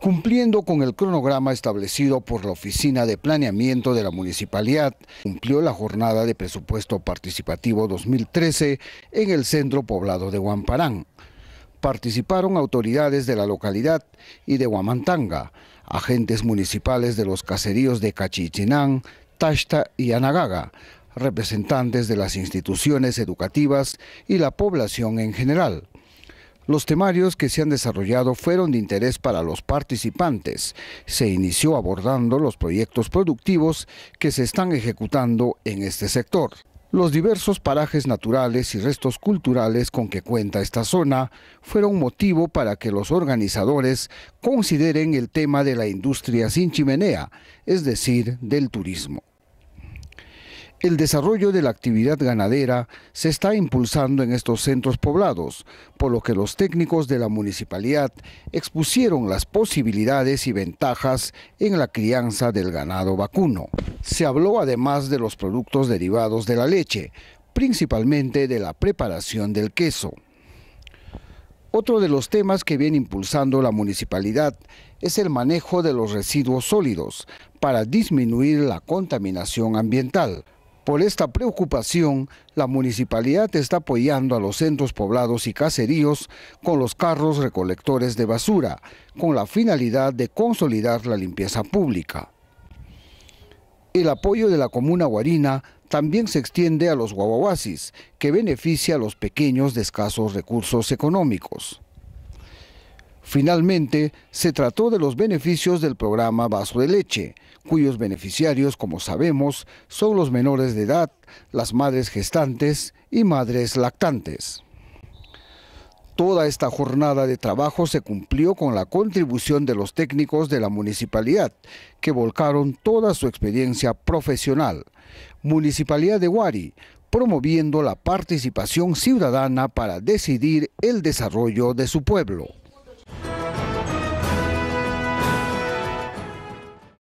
Cumpliendo con el cronograma establecido por la Oficina de Planeamiento de la Municipalidad, cumplió la jornada de presupuesto participativo 2013 en el centro poblado de Huamparán. Participaron autoridades de la localidad y de Huamantanga, agentes municipales de los caseríos de Cachichinán, Tashta y Anagaga, representantes de las instituciones educativas y la población en general. Los temarios que se han desarrollado fueron de interés para los participantes. Se inició abordando los proyectos productivos que se están ejecutando en este sector, los diversos parajes naturales y restos culturales con que cuenta esta zona fueron motivo para que los organizadores consideren el tema de la industria sin chimenea, es decir, del turismo. El desarrollo de la actividad ganadera se está impulsando en estos centros poblados, por lo que los técnicos de la municipalidad expusieron las posibilidades y ventajas en la crianza del ganado vacuno. Se habló además de los productos derivados de la leche, principalmente de la preparación del queso. Otro de los temas que viene impulsando la municipalidad es el manejo de los residuos sólidos para disminuir la contaminación ambiental. Por esta preocupación, la municipalidad está apoyando a los centros poblados y caseríos con los carros recolectores de basura, con la finalidad de consolidar la limpieza pública. El apoyo de la comuna guarina también se extiende a los guaguasis, que beneficia a los pequeños de escasos recursos económicos. Finalmente, se trató de los beneficios del programa Vaso de Leche, cuyos beneficiarios, como sabemos, son los menores de edad, las madres gestantes y madres lactantes. Toda esta jornada de trabajo se cumplió con la contribución de los técnicos de la municipalidad, que volcaron toda su experiencia profesional. Municipalidad de Huari, promoviendo la participación ciudadana para decidir el desarrollo de su pueblo.